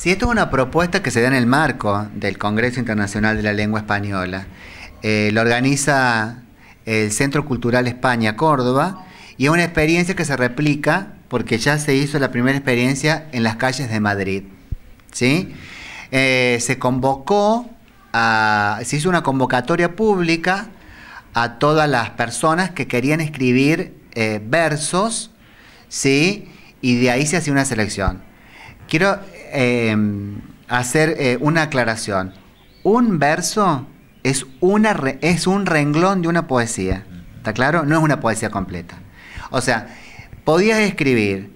Sí, esto es una propuesta que se da en el marco del Congreso Internacional de la Lengua Española. Eh, lo organiza el Centro Cultural España Córdoba y es una experiencia que se replica porque ya se hizo la primera experiencia en las calles de Madrid. ¿sí? Eh, se convocó, se hizo una convocatoria pública a todas las personas que querían escribir eh, versos, ¿sí? y de ahí se hacía una selección. Quiero Em, hacer eh, una aclaración. Un verso es, una es un renglón de una poesía. ¿Está claro? No es una poesía completa. O sea, podías escribir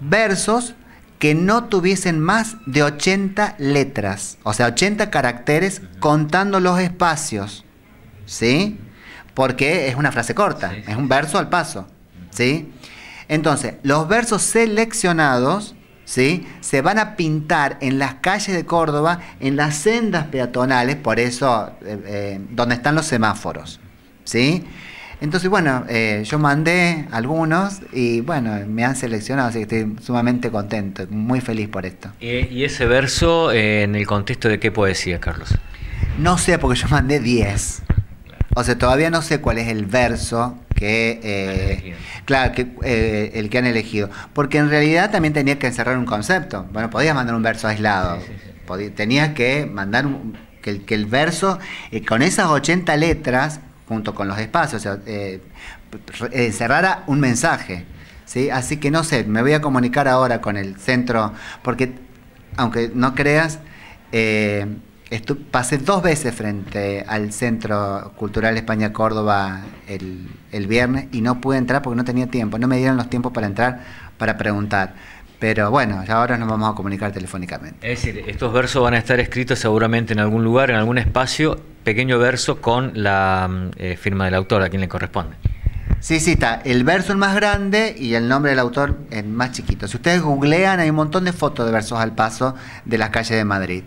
versos que no tuviesen más de 80 letras, o sea, 80 caracteres contando los espacios. ¿Sí? Porque es una frase corta, es un verso al paso. ¿Sí? Entonces, los versos seleccionados se van a pintar en las calles de Córdoba, en las sendas peatonales, por eso, eh, eh, donde están los semáforos, ¿sí? Entonces, bueno, eh, yo mandé algunos y bueno, me han seleccionado, así que estoy sumamente contento, muy feliz por esto. ¿Y ese verso en el contexto de qué poesía, Carlos? No sé, porque yo mandé 10. O sea, todavía no sé cuál es el verso que, eh, claro, que, eh, el que han elegido. Porque en realidad también tenía que encerrar un concepto. Bueno, podías mandar un verso aislado. tenías que mandar que, el, que el verso, eh, con esas 80 letras, junto con los espacios, encerrara un mensaje. ¿sí? Así que no sé, me voy a comunicar ahora con el centro, porque aunque no creas, pasé dos veces frente al Centro Cultural España Córdoba el, viernes y no pude entrar porque no tenía tiempo, no me dieron los tiempos para entrar para preguntar. Pero bueno, ya ahora nos vamos a comunicar telefónicamente. Es decir, estos versos van a estar escritos seguramente en algún lugar, en algún espacio, pequeño verso con la mm, eh, firma del autor, a quien le corresponde. Sí, sí, está el verso el más grande y el nombre del autor el más chiquito. Si ustedes googlean, hay un montón de fotos de versos al paso de las calles de Madrid.